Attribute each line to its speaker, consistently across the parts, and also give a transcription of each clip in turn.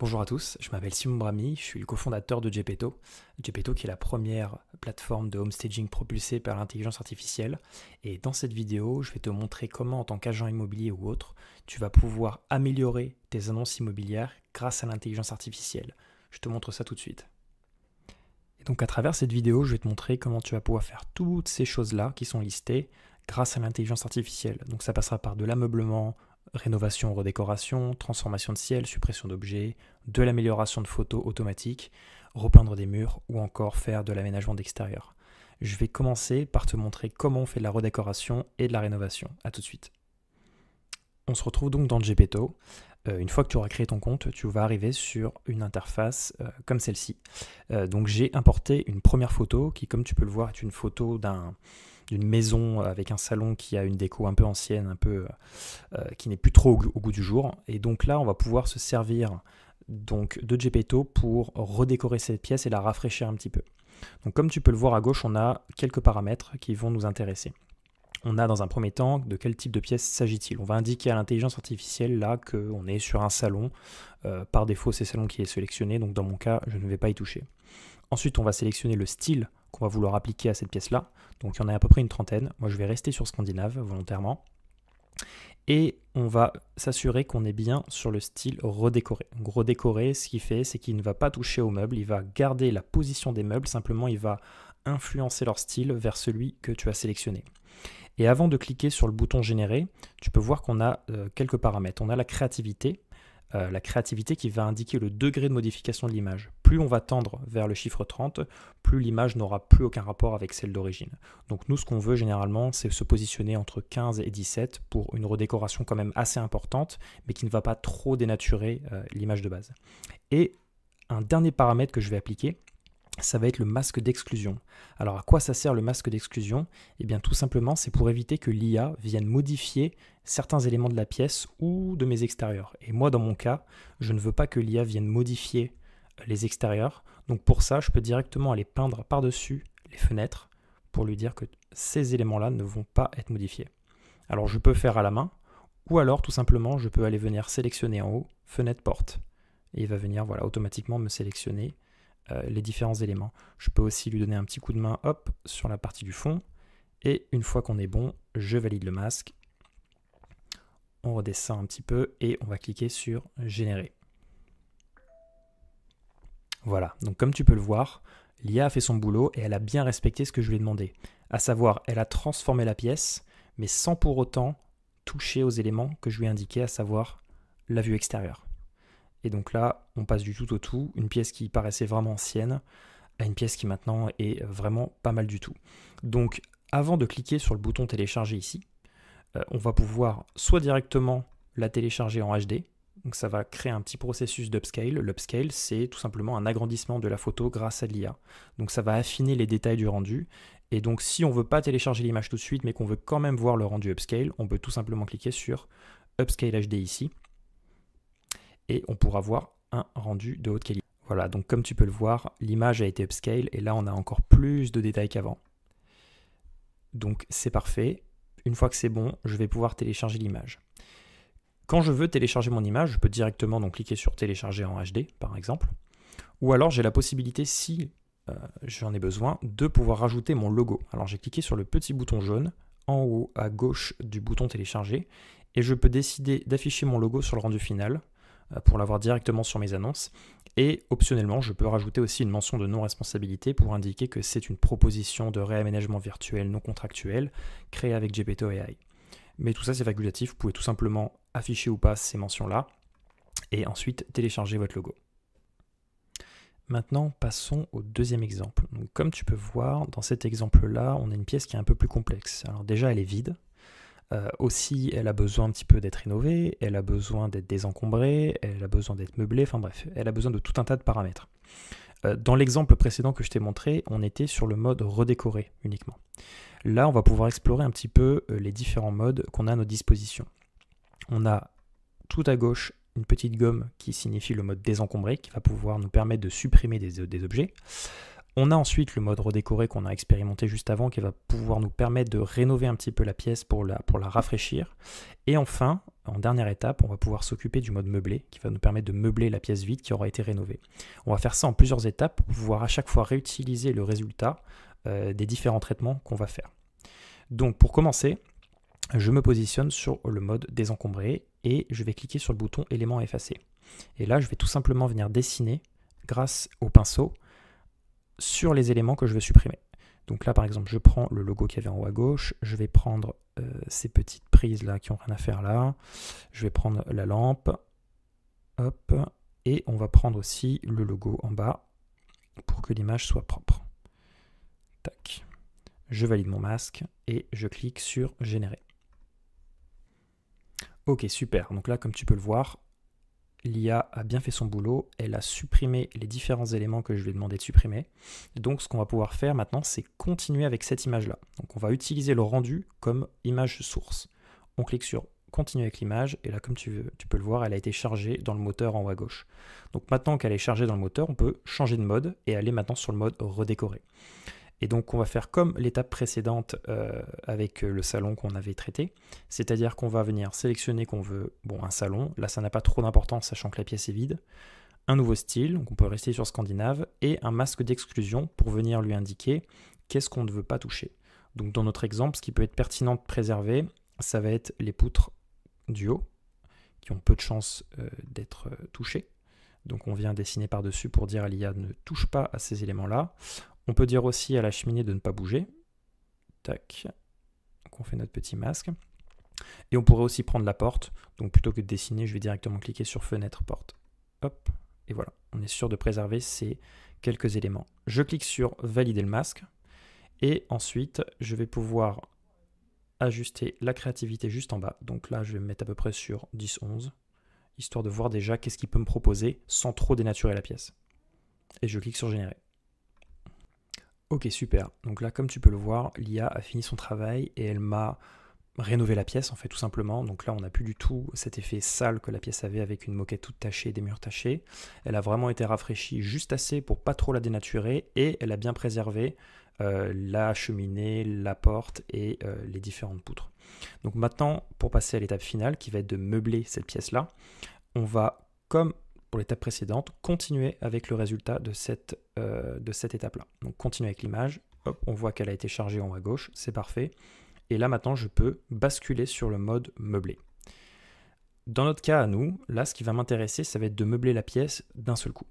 Speaker 1: Bonjour à tous, je m'appelle Simon Brami, je suis le cofondateur de Gepetto. Gepetto qui est la première plateforme de home staging propulsée par l'intelligence artificielle. Et dans cette vidéo, je vais te montrer comment en tant qu'agent immobilier ou autre, tu vas pouvoir améliorer tes annonces immobilières grâce à l'intelligence artificielle. Je te montre ça tout de suite. Et donc à travers cette vidéo, je vais te montrer comment tu vas pouvoir faire toutes ces choses-là qui sont listées grâce à l'intelligence artificielle. Donc ça passera par de l'ameublement, rénovation, redécoration, transformation de ciel, suppression d'objets, de l'amélioration de photos automatiques, repeindre des murs ou encore faire de l'aménagement d'extérieur. Je vais commencer par te montrer comment on fait de la redécoration et de la rénovation. A tout de suite. On se retrouve donc dans Gepetto. Euh, une fois que tu auras créé ton compte, tu vas arriver sur une interface euh, comme celle-ci. Euh, donc j'ai importé une première photo qui, comme tu peux le voir, est une photo d'une maison avec un salon qui a une déco un peu ancienne, un peu qui n'est plus trop au, goût du jour. Et donc là, on va pouvoir se servir donc de Gepetto pour redécorer cette pièce et la rafraîchir un petit peu. Donc comme tu peux le voir à gauche, on a quelques paramètres qui vont nous intéresser on a dans un premier temps de quel type de pièce s'agit-il. On va indiquer à l'intelligence artificielle là qu'on est sur un salon. Euh, par défaut, c'est salon qui est sélectionné, donc dans mon cas, je ne vais pas y toucher. Ensuite, on va sélectionner le style qu'on va vouloir appliquer à cette pièce-là. Donc il y en a à peu près une trentaine. Moi, je vais rester sur Scandinave volontairement. Et on va s'assurer qu'on est bien sur le style redécoré. Donc redécoré, ce qu'il fait, c'est qu'il ne va pas toucher aux meubles. il va garder la position des meubles, simplement il va influencer leur style vers celui que tu as sélectionné. Et avant de cliquer sur le bouton générer, tu peux voir qu'on a euh, quelques paramètres. On a la créativité, euh, la créativité qui va indiquer le degré de modification de l'image. Plus on va tendre vers le chiffre 30, plus l'image n'aura plus aucun rapport avec celle d'origine. Donc nous, ce qu'on veut généralement, c'est se positionner entre 15 et 17 pour une redécoration quand même assez importante, mais qui ne va pas trop dénaturer euh, l'image de base. Et un dernier paramètre que je vais appliquer, ça va être le masque d'exclusion. Alors à quoi ça sert le masque d'exclusion Eh bien tout simplement c'est pour éviter que l'IA vienne modifier certains éléments de la pièce ou de mes extérieurs. Et moi dans mon cas, je ne veux pas que l'IA vienne modifier les extérieurs. Donc pour ça, je peux directement aller peindre par-dessus les fenêtres pour lui dire que ces éléments-là ne vont pas être modifiés. Alors je peux faire à la main, ou alors tout simplement je peux aller venir sélectionner en haut fenêtre porte. Et il va venir voilà, automatiquement me sélectionner euh, les différents éléments. Je peux aussi lui donner un petit coup de main, hop, sur la partie du fond. Et une fois qu'on est bon, je valide le masque. On redescend un petit peu et on va cliquer sur Générer. Voilà, donc comme tu peux le voir, l'IA a fait son boulot et elle a bien respecté ce que je lui ai demandé. À savoir, elle a transformé la pièce, mais sans pour autant toucher aux éléments que je lui ai indiqués, à savoir la vue extérieure. Et donc là, on passe du tout au tout, une pièce qui paraissait vraiment ancienne à une pièce qui maintenant est vraiment pas mal du tout. Donc avant de cliquer sur le bouton télécharger ici, euh, on va pouvoir soit directement la télécharger en HD, donc ça va créer un petit processus d'upscale. L'upscale, c'est tout simplement un agrandissement de la photo grâce à l'IA. Donc ça va affiner les détails du rendu. Et donc si on ne veut pas télécharger l'image tout de suite, mais qu'on veut quand même voir le rendu upscale, on peut tout simplement cliquer sur Upscale HD ici et on pourra voir un rendu de haute qualité. Voilà, donc comme tu peux le voir, l'image a été upscale et là on a encore plus de détails qu'avant. Donc c'est parfait. Une fois que c'est bon, je vais pouvoir télécharger l'image. Quand je veux télécharger mon image, je peux directement donc cliquer sur télécharger en HD par exemple. Ou alors j'ai la possibilité, si euh, j'en ai besoin, de pouvoir rajouter mon logo. Alors j'ai cliqué sur le petit bouton jaune en haut à gauche du bouton télécharger et je peux décider d'afficher mon logo sur le rendu final euh, pour l'avoir directement sur mes annonces. Et optionnellement, je peux rajouter aussi une mention de non-responsabilité pour indiquer que c'est une proposition de réaménagement virtuel non contractuel créée avec GPT AI. Mais tout ça, c'est facultatif. Vous pouvez tout simplement afficher ou pas ces mentions-là et ensuite télécharger votre logo. Maintenant, passons au deuxième exemple. comme tu peux voir, dans cet exemple-là, on a une pièce qui est un peu plus complexe. Alors déjà, elle est vide, euh, aussi, elle a besoin un petit peu d'être rénovée, elle a besoin d'être désencombrée, elle a besoin d'être meublée, enfin bref, elle a besoin de tout un tas de paramètres. Euh, dans l'exemple précédent que je t'ai montré, on était sur le mode redécoré uniquement. Là, on va pouvoir explorer un petit peu euh, les différents modes qu'on a à nos dispositions. On a tout à gauche une petite gomme qui signifie le mode désencombré, qui va pouvoir nous permettre de supprimer des objets. On a ensuite le mode redécoré qu'on a expérimenté juste avant qui va pouvoir nous permettre de rénover un petit peu la pièce pour la, pour la rafraîchir. Et enfin, en dernière étape, on va pouvoir s'occuper du mode meublé qui va nous permettre de meubler la pièce vide qui aura été rénovée. On va faire ça en plusieurs étapes pour pouvoir à chaque fois réutiliser le résultat euh, des différents traitements qu'on va faire. Donc pour commencer, je me positionne sur le mode désencombré et je vais cliquer sur le bouton élément effacer. Et là, je vais tout simplement venir dessiner grâce au pinceau sur les éléments que je veux supprimer. Donc là, par exemple, je prends le logo qu'il y avait en haut à gauche, je vais prendre euh, ces petites prises là qui n'ont rien à faire là, je vais prendre la lampe, hop, et on va prendre aussi le logo en bas pour que l'image soit propre. Tac. Je valide mon masque et je clique sur Générer. Ok, super. Donc là, comme tu peux le voir, l'IA a bien fait son boulot, elle a supprimé les différents éléments que je lui ai demandé de supprimer. Donc ce qu'on va pouvoir faire maintenant, c'est continuer avec cette image-là. Donc on va utiliser le rendu comme image source. On clique sur continuer avec l'image, et là comme tu, veux, tu peux le voir, elle a été chargée dans le moteur en haut à gauche. Donc maintenant qu'elle est chargée dans le moteur, on peut changer de mode et aller maintenant sur le mode Redécorer ». Et donc on va faire comme l'étape précédente euh, avec euh, le salon qu'on avait traité, c'est-à-dire qu'on va venir sélectionner qu'on veut bon, un salon, là ça n'a pas trop d'importance sachant que la pièce est vide, un nouveau style, donc on peut rester sur Scandinave, et un masque d'exclusion pour venir lui indiquer qu'est-ce qu'on ne veut pas toucher. Donc dans notre exemple, ce qui peut être pertinent de préserver, ça va être les poutres du haut, qui ont peu de chances euh, d'être touchées. Donc on vient dessiner par-dessus pour dire à l'IA ne touche pas à ces éléments-là. On peut dire aussi à la cheminée de ne pas bouger. Tac. Donc on fait notre petit masque. Et on pourrait aussi prendre la porte. Donc plutôt que de dessiner, je vais directement cliquer sur fenêtre porte. Hop. Et voilà, on est sûr de préserver ces quelques éléments. Je clique sur valider le masque. Et ensuite, je vais pouvoir ajuster la créativité juste en bas. Donc là, je vais me mettre à peu près sur 10-11, histoire de voir déjà qu'est-ce qu'il peut me proposer sans trop dénaturer la pièce. Et je clique sur générer. Ok, super. Donc là, comme tu peux le voir, l'IA a fini son travail et elle m'a rénové la pièce, en fait, tout simplement. Donc là, on n'a plus du tout cet effet sale que la pièce avait avec une moquette toute tachée, des murs tachés. Elle a vraiment été rafraîchie juste assez pour pas trop la dénaturer et elle a bien préservé euh, la cheminée, la porte et euh, les différentes poutres. Donc maintenant, pour passer à l'étape finale qui va être de meubler cette pièce-là, on va, comme l'étape précédente, continuer avec le résultat de cette, euh, cette étape-là. Donc continuer avec l'image, on voit qu'elle a été chargée en haut à gauche, c'est parfait. Et là maintenant, je peux basculer sur le mode meublé. Dans notre cas à nous, là, ce qui va m'intéresser, ça va être de meubler la pièce d'un seul coup.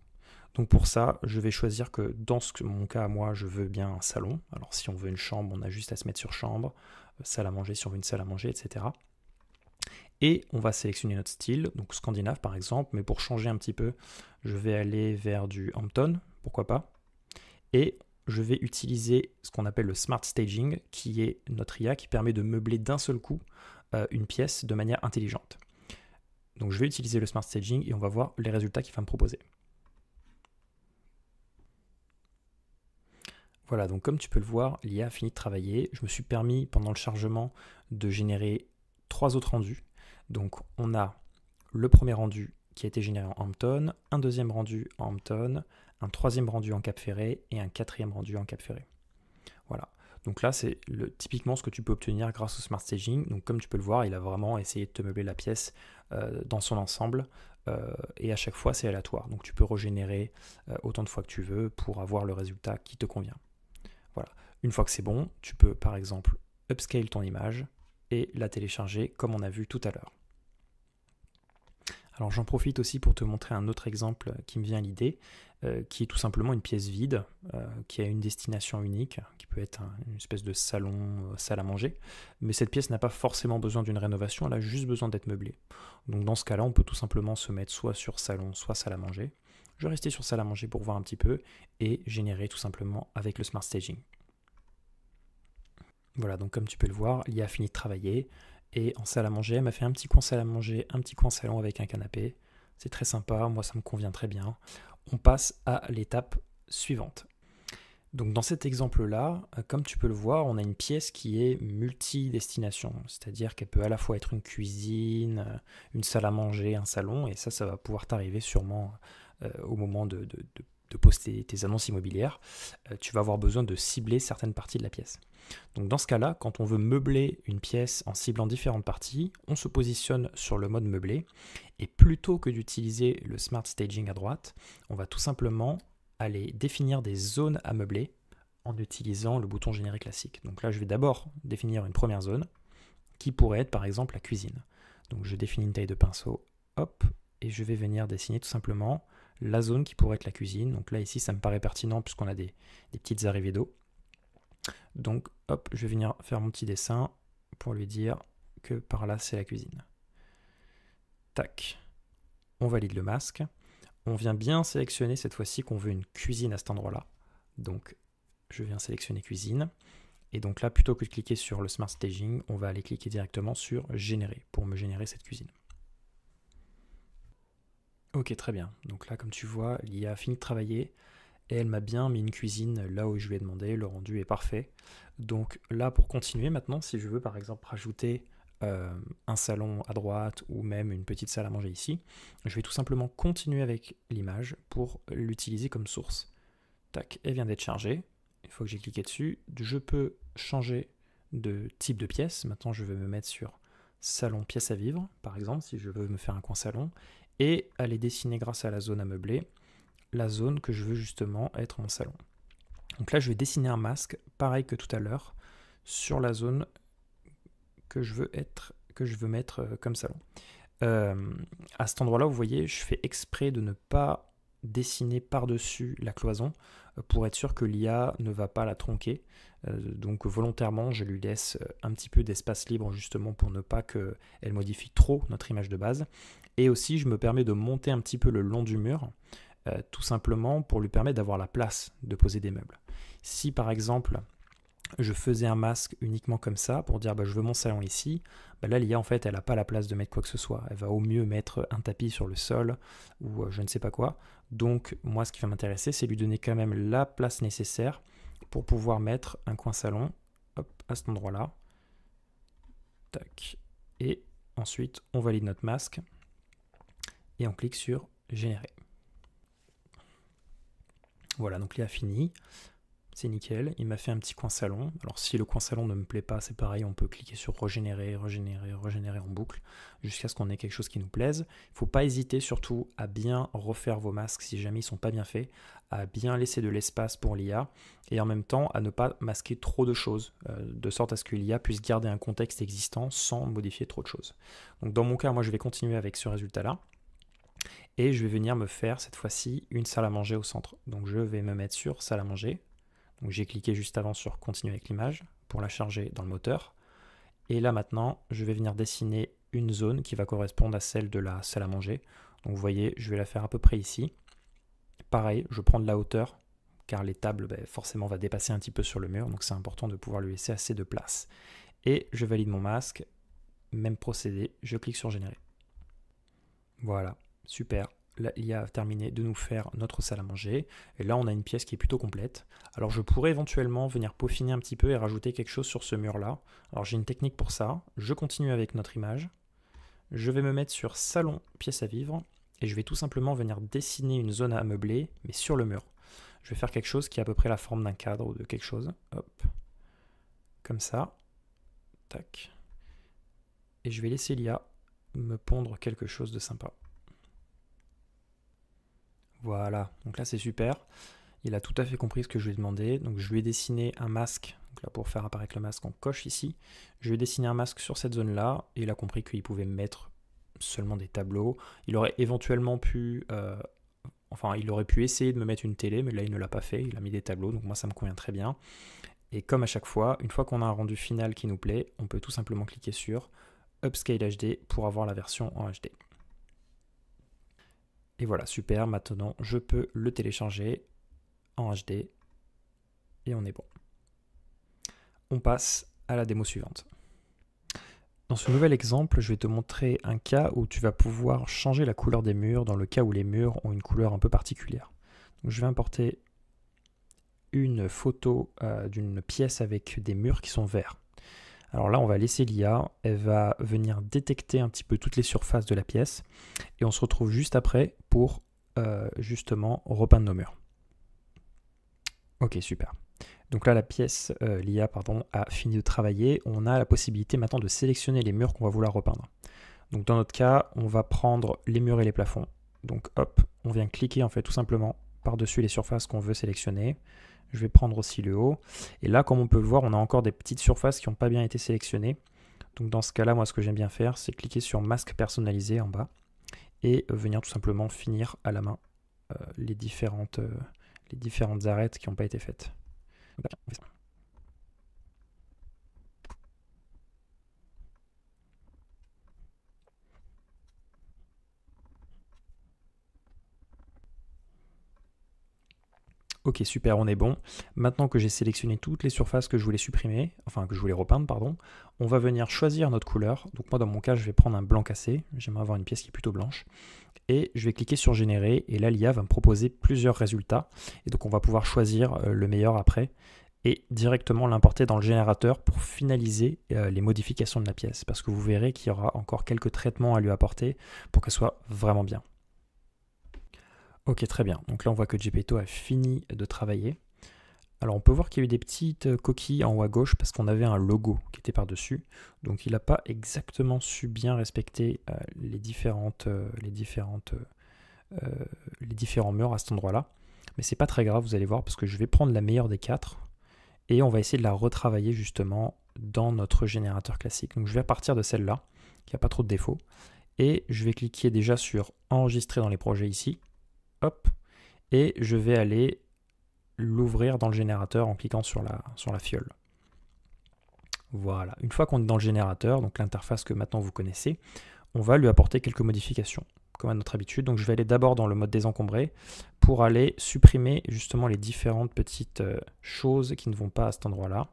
Speaker 1: Donc pour ça, je vais choisir que dans ce, mon cas à moi, je veux bien un salon. Alors si on veut une chambre, on a juste à se mettre sur chambre, euh, salle à manger si on veut une salle à manger, etc et on va sélectionner notre style, donc scandinave par exemple, mais pour changer un petit peu, je vais aller vers du Hampton, pourquoi pas, et je vais utiliser ce qu'on appelle le Smart Staging, qui est notre IA qui permet de meubler d'un seul coup euh, une pièce de manière intelligente. Donc je vais utiliser le Smart Staging et on va voir les résultats qu'il va me proposer. Voilà, donc comme tu peux le voir, l'IA a fini de travailler. Je me suis permis pendant le chargement de générer trois autres rendus donc on a le premier rendu qui a été généré en Hampton, un deuxième rendu en Hampton, un troisième rendu en Cap Ferré et un quatrième rendu en Cap Ferré. Voilà. Donc là, c'est typiquement ce que tu peux obtenir grâce au smart staging. Donc comme tu peux le voir, il a vraiment essayé de te meubler la pièce euh, dans son ensemble. Euh, et à chaque fois, c'est aléatoire. Donc tu peux régénérer euh, autant de fois que tu veux pour avoir le résultat qui te convient. Voilà. Une fois que c'est bon, tu peux par exemple upscale ton image et la télécharger comme on a vu tout à l'heure. Alors j'en profite aussi pour te montrer un autre exemple qui me vient à l'idée, euh, qui est tout simplement une pièce vide, euh, qui a une destination unique, qui peut être une espèce de salon, euh, salle à manger, mais cette pièce n'a pas forcément besoin d'une rénovation, elle a juste besoin d'être meublée. Donc dans ce cas-là, on peut tout simplement se mettre soit sur salon, soit salle à manger. Je vais rester sur salle à manger pour voir un petit peu et générer tout simplement avec le smart staging. Voilà, donc comme tu peux le voir, y a fini de travailler. Et en salle à manger, elle m'a fait un petit coin salle à manger, un petit coin salon avec un canapé. C'est très sympa, moi ça me convient très bien. On passe à l'étape suivante. Donc dans cet exemple-là, euh, comme tu peux le voir, on a une pièce qui est multi-destination, c'est-à-dire qu'elle peut à la fois être une cuisine, euh, une salle à manger, un salon, et ça, ça va pouvoir t'arriver sûrement euh, au moment de, de poster tes annonces immobilières, euh, tu vas avoir besoin de cibler certaines parties de la pièce. Donc dans ce cas-là, quand on veut meubler une pièce en ciblant différentes parties, on se positionne sur le mode meublé et plutôt que d'utiliser le smart staging à droite, on va tout simplement aller définir des zones à meubler en utilisant le bouton générer classique. Donc là, je vais d'abord définir une première zone qui pourrait être par exemple la cuisine. Donc je définis une taille de pinceau, hop, et je vais venir dessiner tout simplement la zone qui pourrait être la cuisine. Donc là, ici, ça me paraît pertinent puisqu'on a des, des petites arrivées d'eau. Donc, hop, je vais venir faire mon petit dessin pour lui dire que par là, c'est la cuisine. Tac. On valide le masque. On vient bien sélectionner cette fois-ci qu'on veut une cuisine à cet endroit-là. Donc, je viens sélectionner cuisine. Et donc là, plutôt que de cliquer sur le Smart Staging, on va aller cliquer directement sur Générer pour me générer cette cuisine. Ok, très bien. Donc là, comme tu vois, l'IA a fini de travailler et elle m'a bien mis une cuisine là où je lui ai demandé. Le rendu est parfait. Donc là, pour continuer maintenant, si je veux par exemple rajouter euh, un salon à droite ou même une petite salle à manger ici, je vais tout simplement continuer avec l'image pour l'utiliser comme source. Tac, elle vient d'être chargée. Il faut que j'ai cliqué dessus, je peux changer de type de pièce. Maintenant, je vais me mettre sur salon pièce à vivre, par exemple, si je veux me faire un coin salon, et aller dessiner grâce à la zone à meubler la zone que je veux justement être mon salon. Donc là, je vais dessiner un masque, pareil que tout à l'heure, sur la zone que je veux, être, que je veux mettre euh, comme salon. Euh, à cet endroit-là, vous voyez, je fais exprès de ne pas dessiner par-dessus la cloison euh, pour être sûr que l'IA ne va pas la tronquer. Euh, donc volontairement, je lui laisse euh, un petit peu d'espace libre justement pour ne pas qu'elle modifie trop notre image de base. Et aussi, je me permets de monter un petit peu le long du mur, tout simplement pour lui permettre d'avoir la place de poser des meubles. Si par exemple, je faisais un masque uniquement comme ça pour dire bah, je veux mon salon ici, bah, là l'IA en fait elle n'a pas la place de mettre quoi que ce soit. Elle va au mieux mettre un tapis sur le sol ou je ne sais pas quoi donc moi, ce qui va m'intéresser, c'est lui donner quand même la place nécessaire pour pouvoir mettre un coin salon à cet endroit-là. Tac. Et ensuite, on valide notre masque et on clique sur Générer. Voilà, donc il a fini c'est nickel. Il m'a fait un petit coin salon. Alors si le coin salon ne me plaît pas, c'est pareil, on peut cliquer sur régénérer, régénérer, régénérer en boucle jusqu'à ce qu'on ait quelque chose qui nous plaise. Il ne faut pas hésiter surtout à bien refaire vos masques si jamais ils ne sont pas bien faits, à bien laisser de l'espace pour l'IA et en même temps à ne pas masquer trop de choses euh, de sorte à ce que l'IA puisse garder un contexte existant sans modifier trop de choses. Donc dans mon cas, moi je vais continuer avec ce résultat-là et je vais venir me faire cette fois-ci une salle à manger au centre. Donc je vais me mettre sur salle à manger, j'ai cliqué juste avant sur continuer avec l'image pour la charger dans le moteur. Et là maintenant, je vais venir dessiner une zone qui va correspondre à celle de la salle à manger. Donc vous voyez, je vais la faire à peu près ici. Pareil, je prends de la hauteur car les tables ben, forcément va dépasser un petit peu sur le mur, donc c'est important de pouvoir lui laisser assez de place. Et je valide mon masque, même procédé, je clique sur générer. Voilà, super, l'IA terminé de nous faire notre salle à manger. Et là, on a une pièce qui est plutôt complète. Alors, je pourrais éventuellement venir peaufiner un petit peu et rajouter quelque chose sur ce mur-là. Alors, j'ai une technique pour ça. Je continue avec notre image. Je vais me mettre sur Salon, pièce à vivre. Et je vais tout simplement venir dessiner une zone à meubler, mais sur le mur. Je vais faire quelque chose qui a à peu près la forme d'un cadre ou de quelque chose. Hop. Comme ça. Tac. Et je vais laisser l'IA me pondre quelque chose de sympa. Voilà, donc là c'est super. Il a tout à fait compris ce que je lui ai demandé. Donc je lui ai dessiné un masque. Donc là pour faire apparaître le masque, en coche ici. Je lui ai dessiné un masque sur cette zone-là et il a compris qu'il pouvait mettre seulement des tableaux. Il aurait éventuellement pu... Euh, enfin, il aurait pu essayer de me mettre une télé, mais là il ne l'a pas fait. Il a mis des tableaux, donc moi ça me convient très bien. Et comme à chaque fois, une fois qu'on a un rendu final qui nous plaît, on peut tout simplement cliquer sur Upscale HD pour avoir la version en HD. Et voilà, super, maintenant je peux le télécharger en HD et on est bon. On passe à la démo suivante. Dans ce nouvel exemple, je vais te montrer un cas où tu vas pouvoir changer la couleur des murs dans le cas où les murs ont une couleur un peu particulière. je vais importer une photo euh, d'une pièce avec des murs qui sont verts. Alors là, on va laisser l'IA, elle va venir détecter un petit peu toutes les surfaces de la pièce et on se retrouve juste après pour euh, justement repeindre nos murs. Ok, super. Donc là, la pièce, euh, l'IA, pardon, a fini de travailler. On a la possibilité maintenant de sélectionner les murs qu'on va vouloir repeindre. Donc dans notre cas, on va prendre les murs et les plafonds. Donc hop, on vient cliquer en fait tout simplement par-dessus les surfaces qu'on veut sélectionner. Je vais prendre aussi le haut. Et là, comme on peut le voir, on a encore des petites surfaces qui n'ont pas bien été sélectionnées. Donc dans ce cas-là, moi, ce que j'aime bien faire, c'est cliquer sur masque personnalisé en bas et venir tout simplement finir à la main euh, les, différentes, euh, les différentes arêtes qui n'ont pas été faites. Ok, super, on est bon. Maintenant que j'ai sélectionné toutes les surfaces que je voulais supprimer, enfin que je voulais repeindre, pardon, on va venir choisir notre couleur. Donc moi, dans mon cas, je vais prendre un blanc cassé. J'aimerais avoir une pièce qui est plutôt blanche. Et je vais cliquer sur Générer. Et là, l'IA va me proposer plusieurs résultats. Et donc, on va pouvoir choisir euh, le meilleur après et directement l'importer dans le générateur pour finaliser euh, les modifications de la pièce. Parce que vous verrez qu'il y aura encore quelques traitements à lui apporter pour qu'elle soit vraiment bien. Ok, très bien. Donc là, on voit que Gepetto a fini de travailler. Alors, on peut voir qu'il y a eu des petites euh, coquilles en haut à gauche parce qu'on avait un logo qui était par-dessus. Donc, il n'a pas exactement su bien respecter euh, les, différentes, euh, les, différentes, les différents murs à cet endroit-là. Mais c'est pas très grave, vous allez voir, parce que je vais prendre la meilleure des quatre et on va essayer de la retravailler justement dans notre générateur classique. Donc, je vais partir de celle-là qui n'a pas trop de défauts et je vais cliquer déjà sur enregistrer dans les projets ici et je vais aller l'ouvrir dans le générateur en cliquant sur la, sur la fiole. Voilà, une fois qu'on est dans le générateur, donc l'interface que maintenant vous connaissez, on va lui apporter quelques modifications, comme à notre habitude. Donc je vais aller d'abord dans le mode désencombré pour aller supprimer justement les différentes petites euh, choses qui ne vont pas à cet endroit-là.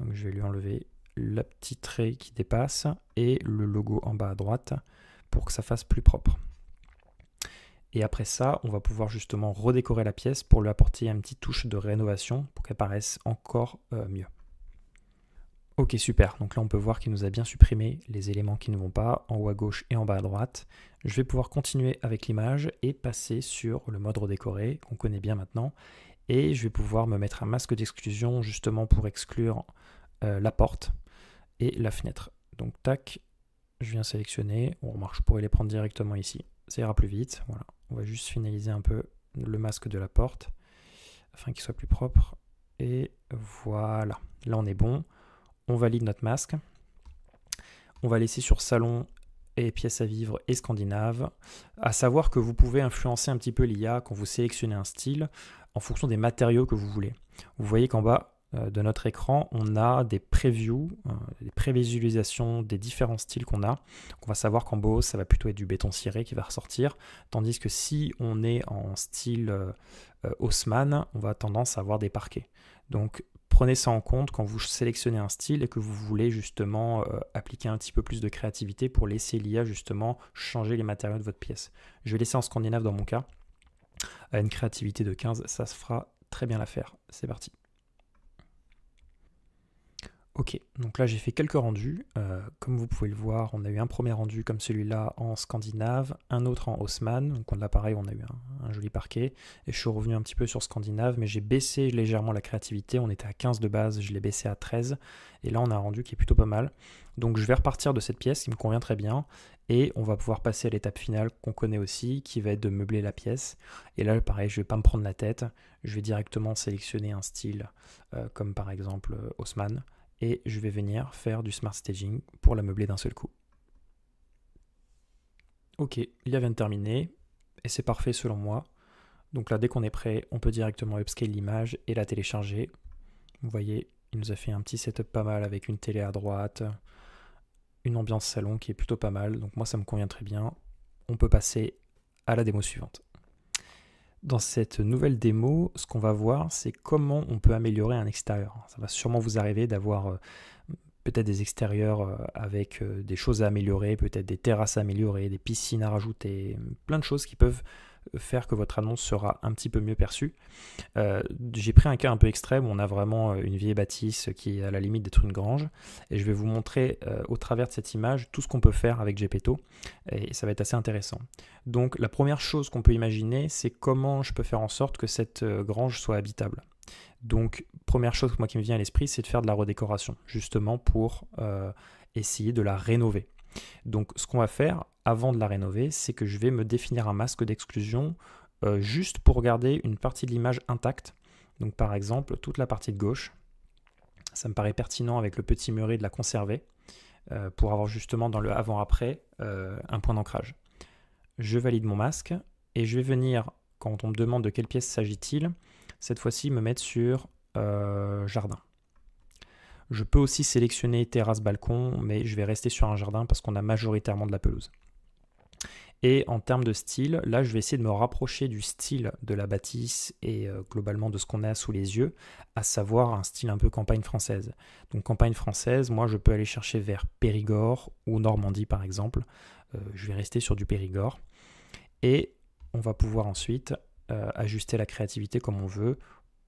Speaker 1: Donc je vais lui enlever la petite trait qui dépasse et le logo en bas à droite pour que ça fasse plus propre. Et après ça, on va pouvoir justement redécorer la pièce pour lui apporter un petit touche de rénovation pour qu'elle paraisse encore euh, mieux. Ok, super. Donc là, on peut voir qu'il nous a bien supprimé les éléments qui ne vont pas en haut à gauche et en bas à droite. Je vais pouvoir continuer avec l'image et passer sur le mode redécoré qu'on connaît bien maintenant. Et je vais pouvoir me mettre un masque d'exclusion justement pour exclure euh, la porte et la fenêtre. Donc tac, je viens sélectionner. On remarque, je pourrais les prendre directement ici. Ça ira plus vite. Voilà. On va juste finaliser un peu le masque de la porte afin qu'il soit plus propre. Et voilà, là on est bon. On valide notre masque. On va laisser sur salon et pièces à vivre et scandinave. À savoir que vous pouvez influencer un petit peu l'IA quand vous sélectionnez un style en fonction des matériaux que vous voulez. Vous voyez qu'en bas, euh, de notre écran, on a des previews, euh, des prévisualisations des différents styles qu'on a. on va savoir qu'en Boho, ça va plutôt être du béton ciré qui va ressortir, tandis que si on est en style euh, Haussmann, on va tendance à avoir des parquets. Donc prenez ça en compte quand vous sélectionnez un style et que vous voulez justement appliquer un petit peu plus de créativité pour laisser l'IA justement changer les matériaux de votre pièce. Je vais laisser en scandinave dans mon cas. à Une créativité de 15, ça se fera très bien l'affaire. C'est parti. Ok, donc là j'ai fait quelques rendus. Euh, comme vous pouvez le voir, on a eu un premier rendu comme celui-là en Scandinave, un autre en Haussmann. Donc on a pareil, on a eu un, joli parquet. Et je suis revenu un petit peu sur Scandinave, mais j'ai baissé légèrement la créativité. On était à 15 de base, je l'ai baissé à 13. Et là on a un rendu qui est plutôt pas mal. Donc je vais repartir de cette pièce qui me convient très bien. Et on va pouvoir passer à l'étape finale qu'on connaît aussi, qui va être de meubler la pièce. Et là pareil, je ne vais pas me prendre la tête. Je vais directement sélectionner un style euh, comme par exemple euh, Haussmann et je vais venir faire du smart staging pour la meubler d'un seul coup. Ok, l'IA vient de terminer et c'est parfait selon moi. Donc là, dès qu'on est prêt, on peut directement upscale l'image et la télécharger. Vous voyez, il nous a fait un petit setup pas mal avec une télé à droite, une ambiance salon qui est plutôt pas mal. Donc moi, ça me convient très bien. On peut passer à la démo suivante. Dans cette nouvelle démo, ce qu'on va voir, c'est comment on peut améliorer un extérieur. Ça va sûrement vous arriver d'avoir euh, peut-être des extérieurs euh, avec euh, des choses à améliorer, peut-être des terrasses à améliorer, des piscines à rajouter, plein de choses qui peuvent faire que votre annonce sera un petit peu mieux perçue. Euh, j'ai pris un cas un peu extrême on a vraiment euh, une vieille bâtisse qui est à la limite d'être une grange et je vais vous montrer euh, au travers de cette image tout ce qu'on peut faire avec Gepetto et ça va être assez intéressant. Donc la première chose qu'on peut imaginer c'est comment je peux faire en sorte que cette grange soit habitable. Donc première chose moi qui me vient à l'esprit c'est de faire de la redécoration justement pour essayer de la rénover. Donc ce qu'on va faire, avant de la rénover, c'est que je vais me définir un masque d'exclusion euh, juste pour garder une partie de l'image intacte. Donc par exemple, toute la partie de gauche, ça me paraît pertinent avec le petit muret de la conserver euh, pour avoir justement dans le avant-après euh, un point d'ancrage. Je valide mon masque et je vais venir, quand on me demande de quelle pièce s'agit-il, cette fois-ci me mettre sur jardin. Je peux aussi sélectionner terrasse, balcon, mais je vais rester sur un jardin parce qu'on a majoritairement de la pelouse. Et en termes de style, là, je vais essayer de me rapprocher du style de la bâtisse et euh, globalement de ce qu'on a sous les yeux, à savoir un style un peu campagne française. Donc campagne française, moi, je peux aller chercher vers Périgord ou Normandie, par exemple. Euh, je vais rester sur du Périgord. Et on va pouvoir ensuite euh, ajuster la créativité comme on veut.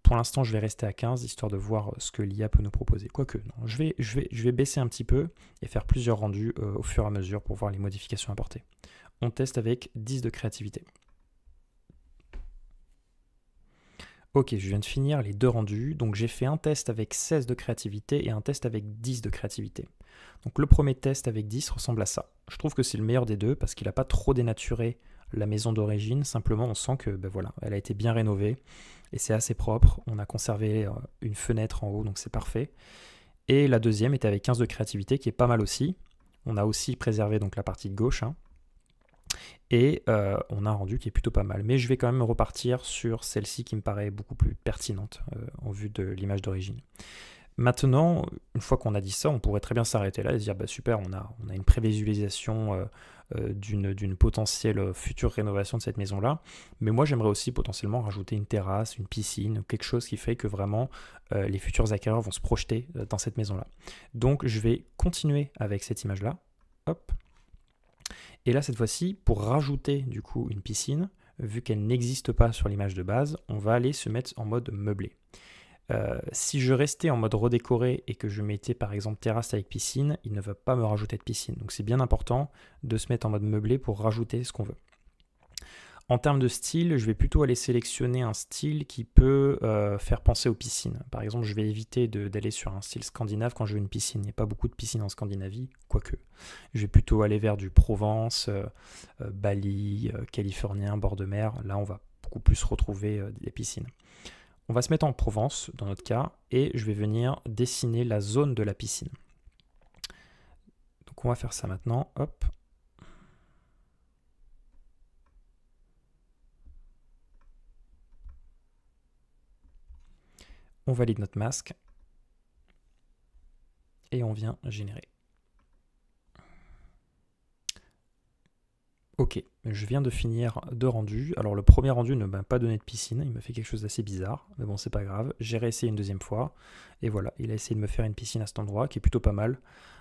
Speaker 1: Pour l'instant, je vais rester à 15, histoire de voir ce que l'IA peut nous proposer. Quoique, non, je vais, je, vais, je vais baisser un petit peu et faire plusieurs rendus au fur et à mesure pour voir les modifications apportées. On teste avec 10 de créativité. Ok, je viens de finir les deux rendus, donc j'ai fait un test avec 16 de créativité et un test avec 10 de créativité. Donc le premier test avec 10 ressemble à ça. Je trouve que c'est le meilleur des deux parce qu'il n'a pas trop dénaturé la maison d'origine, simplement on sent que ben voilà, elle a été bien rénovée et c'est assez propre. On a conservé euh, une fenêtre en haut, donc c'est parfait. Et la deuxième était avec 15 de créativité qui est pas mal aussi. On a aussi préservé donc la partie de gauche, hein, et euh, on a un rendu qui est plutôt pas mal. Mais je vais quand même repartir sur celle-ci qui me paraît beaucoup plus pertinente euh, en vue de l'image d'origine. Maintenant, une fois qu'on a dit ça, on pourrait très bien s'arrêter là et se dire bah super, on a, une prévisualisation euh, d'une potentielle future rénovation de cette maison-là. Mais moi, j'aimerais aussi potentiellement rajouter une terrasse, une piscine, quelque chose qui fait que vraiment les futurs acquéreurs vont se projeter dans cette maison-là. Donc, je vais continuer avec cette image-là. Hop, et là, cette fois-ci, pour rajouter du coup une piscine, vu qu'elle n'existe pas sur l'image de base, on va aller se mettre en mode meublé. Euh, si je restais en mode redécoré et que je mettais par exemple terrasse avec piscine, il ne va pas me rajouter de piscine. Donc c'est bien important de se mettre en mode meublé pour rajouter ce qu'on veut. En termes de style, je vais plutôt aller sélectionner un style qui peut euh, faire penser aux piscines. Par exemple, je vais éviter d'aller sur un style scandinave quand je veux une piscine. Il n'y a pas beaucoup de piscines en Scandinavie, quoique. Je vais plutôt aller vers du Provence, euh, euh, Bali, californien, bord de mer. Là, on va beaucoup plus retrouver des piscines. On va se mettre en Provence, dans notre cas, et je vais venir dessiner la zone de la piscine. Donc on va faire ça maintenant. Hop, on valide notre masque et on vient générer. Ok, je viens de finir de rendus. Alors le premier rendu ne m'a pas donné de piscine, il m'a fait quelque chose d'assez bizarre, mais bon c'est pas grave. J'ai réessayé une deuxième fois, et voilà, il a essayé de me faire une piscine à cet endroit, qui est plutôt pas mal.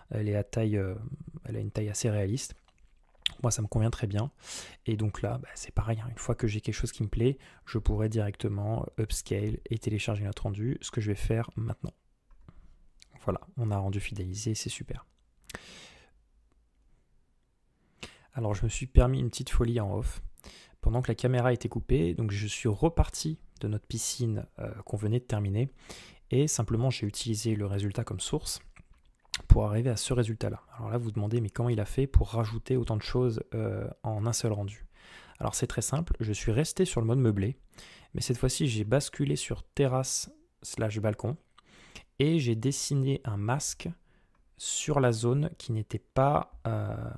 Speaker 1: Elle est à taille, euh, elle a une taille assez réaliste moi ça me convient très bien. Et donc là, bah, c'est pareil, hein. une fois que j'ai quelque chose qui me plaît, je pourrais directement euh, upscale et télécharger notre rendu, ce que je vais faire maintenant. Voilà, on a rendu fidélisé, c'est super. Alors je me suis permis une petite folie en off. Pendant que la caméra était coupée, donc je suis reparti de notre piscine euh, qu'on venait de terminer et simplement j'ai utilisé le résultat comme source pour arriver à ce résultat-là. Alors là, vous vous demandez, mais comment il a fait pour rajouter autant de choses euh, en un seul rendu Alors c'est très simple, je suis resté sur le mode meublé, mais cette fois-ci, j'ai basculé sur terrasse slash balcon, et j'ai dessiné un masque sur la zone qui n'était pas, euh,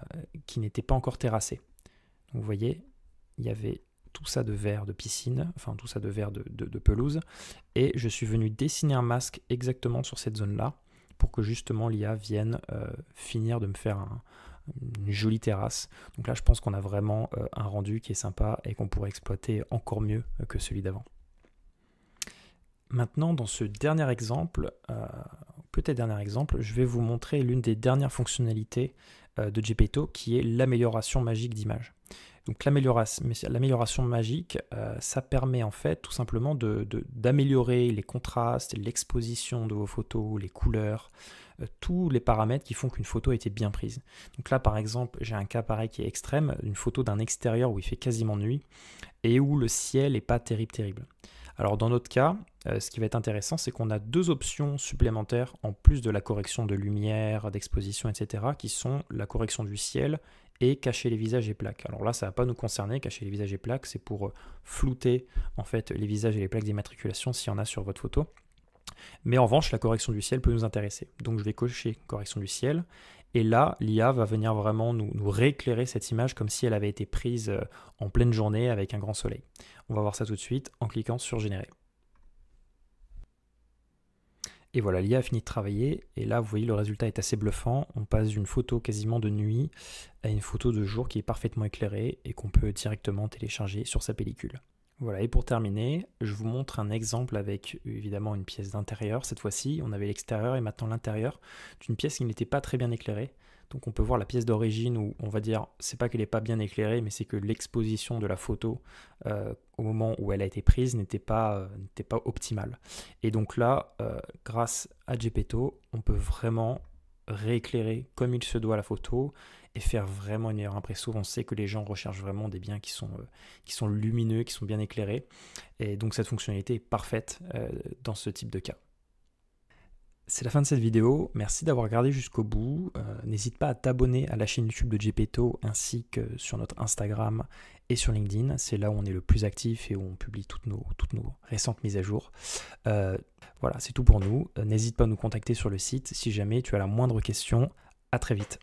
Speaker 1: pas encore terrassée. vous voyez, il y avait tout ça de verre de piscine, enfin tout ça de verre de pelouse, et je suis venu dessiner un masque exactement sur cette zone-là, pour que justement l'IA vienne euh, finir de me faire une jolie terrasse. Donc là, je pense qu'on a vraiment euh, un rendu qui est sympa et qu'on pourrait exploiter encore mieux euh, que celui d'avant. Maintenant, dans ce dernier exemple, peut-être dernier exemple, je vais vous montrer l'une des dernières fonctionnalités de GPto, qui est l'amélioration magique d'image. Donc l'amélioration magique, euh, ça permet en fait tout simplement d'améliorer les contrastes, l'exposition de vos photos, les couleurs, euh, tous les paramètres qui font qu'une photo a été bien prise. Donc là par exemple, j'ai un cas pareil qui est extrême, une photo d'un extérieur où il fait quasiment nuit et où le ciel n'est pas terrible terrible. Alors dans notre cas, euh, ce qui va être intéressant, c'est qu'on a deux options supplémentaires en plus de la correction de lumière, d'exposition, etc., qui sont la correction du ciel et cacher les visages et plaques. Alors là, ça va pas nous concerner, cacher les visages et plaques, c'est pour euh, flouter en fait les visages et les plaques d'immatriculation s'il y en a sur votre photo. Mais en revanche, la correction du ciel peut nous intéresser. Donc je vais cocher correction du ciel et là, l'IA va venir vraiment nous, rééclairer cette image comme si elle avait été prise euh, en pleine journée avec un grand soleil. On va voir ça tout de suite en cliquant sur Générer. Et voilà, l'IA a fini de travailler. Et là, vous voyez, le résultat est assez bluffant. On passe d'une photo quasiment de nuit à une photo de jour qui est parfaitement éclairée et qu'on peut directement télécharger sur sa pellicule. Voilà, et pour terminer, je vous montre un exemple avec évidemment une pièce d'intérieur. Cette fois-ci, on avait l'extérieur et maintenant l'intérieur d'une pièce qui n'était pas très bien éclairée. Donc on peut voir la pièce d'origine où on va dire, c'est pas qu'elle n'est pas bien éclairée, mais c'est que l'exposition de la photo euh, au moment où elle a été prise n'était pas, euh, pas optimale. Et donc là, euh, grâce à Gepetto, on peut vraiment rééclairer comme il se doit la photo et faire vraiment une meilleure impression. On sait que les gens recherchent vraiment des biens qui sont, euh, qui sont lumineux, qui sont bien éclairés. Et donc cette fonctionnalité est parfaite euh, dans ce type de cas. C'est la fin de cette vidéo, merci d'avoir regardé jusqu'au bout. Euh, n'hésite pas à t'abonner à la chaîne YouTube de Gepetto ainsi que sur notre Instagram et sur LinkedIn. C'est là où on est le plus actif et où on publie toutes nos, toutes nos récentes mises à jour. voilà, c'est tout pour nous. N'hésite pas à nous contacter sur le site si jamais tu as la moindre question. À très vite.